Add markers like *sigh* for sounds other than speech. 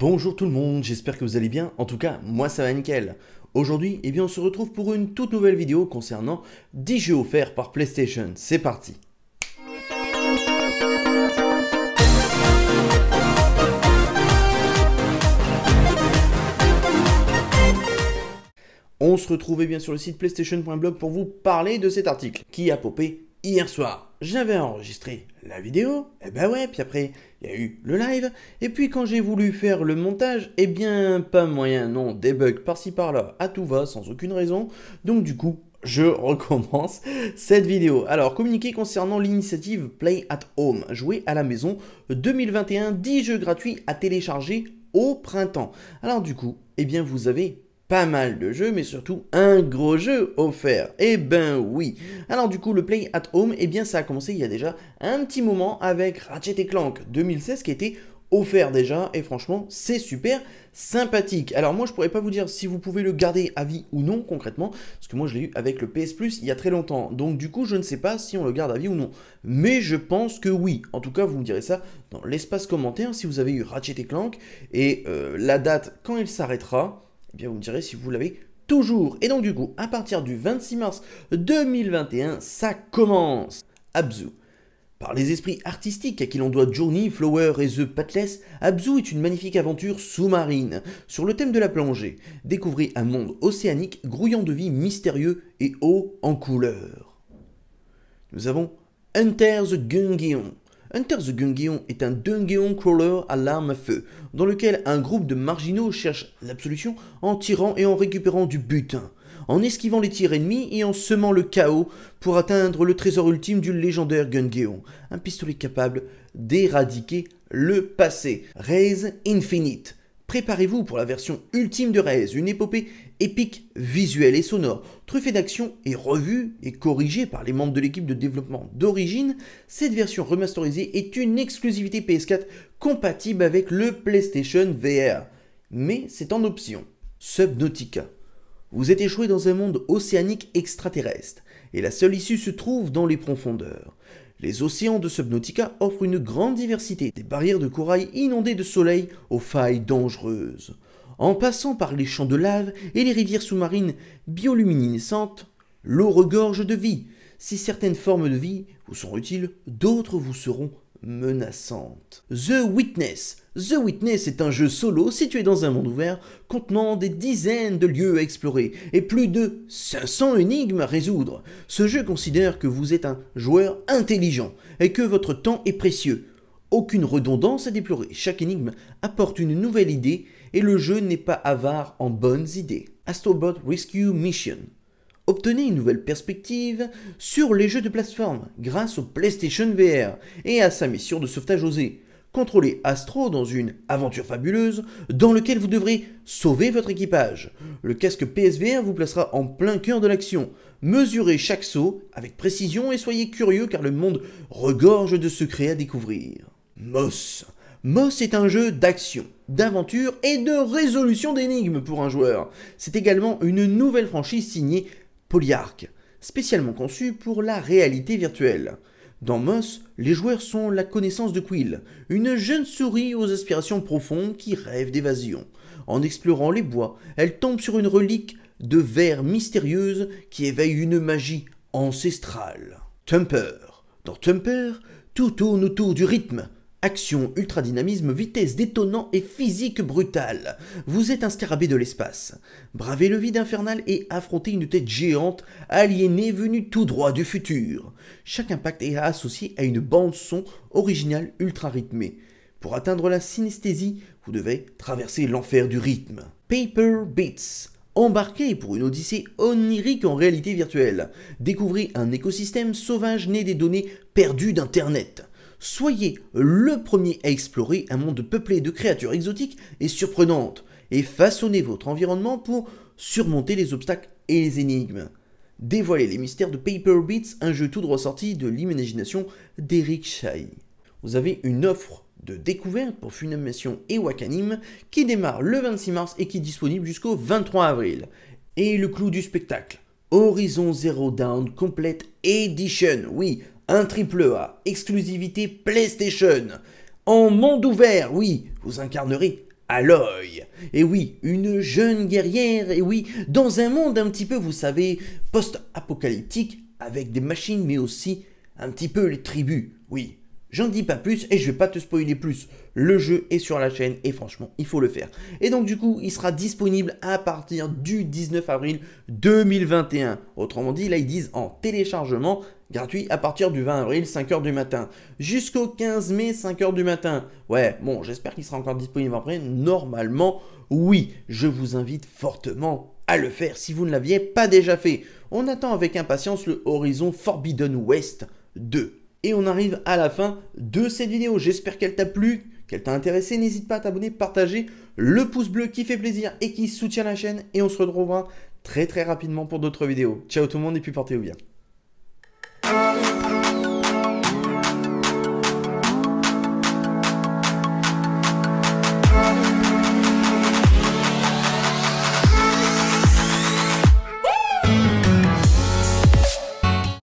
Bonjour tout le monde, j'espère que vous allez bien, en tout cas moi ça va nickel. Aujourd'hui, eh bien, on se retrouve pour une toute nouvelle vidéo concernant 10 jeux offerts par PlayStation, c'est parti On se retrouvait bien sur le site PlayStation.blog pour vous parler de cet article qui a popé hier soir, j'avais enregistré la vidéo, et eh ben ouais, puis après, il y a eu le live, et puis quand j'ai voulu faire le montage, eh bien, pas moyen, non, des bugs par-ci par-là, à tout va, sans aucune raison, donc du coup, je *laughs* recommence cette vidéo. Alors, communiqué concernant l'initiative Play at Home, jouer à la maison 2021, 10 jeux gratuits à télécharger au printemps. Alors du coup, eh bien, vous avez pas mal de jeux, mais surtout un gros jeu offert. Eh ben oui. Alors du coup, le Play at Home, eh bien ça a commencé il y a déjà un petit moment avec Ratchet Clank 2016 qui était offert déjà et franchement c'est super sympathique. Alors moi je pourrais pas vous dire si vous pouvez le garder à vie ou non concrètement parce que moi je l'ai eu avec le PS Plus il y a très longtemps donc du coup je ne sais pas si on le garde à vie ou non mais je pense que oui. En tout cas vous me direz ça dans l'espace commentaire si vous avez eu Ratchet et Clank et euh, la date quand il s'arrêtera eh bien vous me direz si vous l'avez toujours. Et donc du coup, à partir du 26 mars 2021, ça commence. Abzu. Par les esprits artistiques à qui l'on doit Journey, Flower et The Patless, Abzu est une magnifique aventure sous-marine sur le thème de la plongée. Découvrez un monde océanique grouillant de vie mystérieux et haut en couleur. Nous avons Hunter the Gungion, Hunter the Gungeon est un Dungeon crawler à l'arme à feu, dans lequel un groupe de marginaux cherche l'absolution en tirant et en récupérant du butin, en esquivant les tirs ennemis et en semant le chaos pour atteindre le trésor ultime du légendaire Gungeon, un pistolet capable d'éradiquer le passé. Raise Infinite, Préparez-vous pour la version ultime de Rez, une épopée épique, visuelle et sonore, truffée d'action et revue et corrigée par les membres de l'équipe de développement d'origine. Cette version remasterisée est une exclusivité PS4 compatible avec le PlayStation VR, mais c'est en option. Subnautica. Vous êtes échoué dans un monde océanique extraterrestre, et la seule issue se trouve dans les profondeurs. Les océans de Subnautica offrent une grande diversité, des barrières de corail inondées de soleil aux failles dangereuses. En passant par les champs de lave et les rivières sous-marines bioluminescentes, l'eau regorge de vie. Si certaines formes de vie vous sont utiles, d'autres vous seront menaçante. The Witness. The Witness est un jeu solo situé dans un monde ouvert contenant des dizaines de lieux à explorer et plus de 500 énigmes à résoudre. Ce jeu considère que vous êtes un joueur intelligent et que votre temps est précieux. Aucune redondance à déplorer, chaque énigme apporte une nouvelle idée et le jeu n'est pas avare en bonnes idées. Astrobot Rescue Mission Obtenez une nouvelle perspective sur les jeux de plateforme grâce au PlayStation VR et à sa mission de sauvetage osé. Contrôlez Astro dans une aventure fabuleuse dans laquelle vous devrez sauver votre équipage. Le casque PSVR vous placera en plein cœur de l'action. Mesurez chaque saut avec précision et soyez curieux car le monde regorge de secrets à découvrir. Moss. Moss est un jeu d'action, d'aventure et de résolution d'énigmes pour un joueur. C'est également une nouvelle franchise signée Polyarc, spécialement conçu pour la réalité virtuelle. Dans Moss, les joueurs sont la connaissance de Quill, une jeune souris aux aspirations profondes qui rêve d'évasion. En explorant les bois, elle tombe sur une relique de verre mystérieuse qui éveille une magie ancestrale. Tumper. Dans Tumper, tout tourne autour du rythme, Action, ultra-dynamisme, vitesse, détonnant et physique brutale. Vous êtes un scarabée de l'espace. Bravez le vide infernal et affrontez une tête géante, aliénée venue tout droit du futur. Chaque impact est associé à une bande-son originale ultra-rythmée. Pour atteindre la synesthésie, vous devez traverser l'enfer du rythme. Paper Beats. Embarquez pour une odyssée onirique en réalité virtuelle. Découvrez un écosystème sauvage né des données perdues d'Internet. Soyez le premier à explorer un monde peuplé de créatures exotiques et surprenantes, et façonnez votre environnement pour surmonter les obstacles et les énigmes. Dévoilez les mystères de Paper Beats, un jeu tout droit sorti de l'imagination d'Eric Shai. Vous avez une offre de découverte pour Funimation et Wakanim qui démarre le 26 mars et qui est disponible jusqu'au 23 avril. Et le clou du spectacle, Horizon Zero Down Complete Edition. Oui, un triple A, exclusivité PlayStation. En monde ouvert, oui, vous incarnerez Aloy. Et oui, une jeune guerrière, et oui, dans un monde un petit peu, vous savez, post-apocalyptique, avec des machines, mais aussi un petit peu les tribus. Oui, J'en dis pas plus et je vais pas te spoiler plus. Le jeu est sur la chaîne et franchement, il faut le faire. Et donc du coup, il sera disponible à partir du 19 avril 2021. Autrement dit, là ils disent en téléchargement gratuit à partir du 20 avril 5h du matin jusqu'au 15 mai 5h du matin. Ouais, bon, j'espère qu'il sera encore disponible après. Normalement, oui, je vous invite fortement à le faire si vous ne l'aviez pas déjà fait. On attend avec impatience le Horizon Forbidden West 2. Et on arrive à la fin de cette vidéo. J'espère qu'elle t'a plu, qu'elle t'a intéressé. N'hésite pas à t'abonner, partager le pouce bleu qui fait plaisir et qui soutient la chaîne. Et on se retrouvera très très rapidement pour d'autres vidéos. Ciao tout le monde et puis portez-vous bien.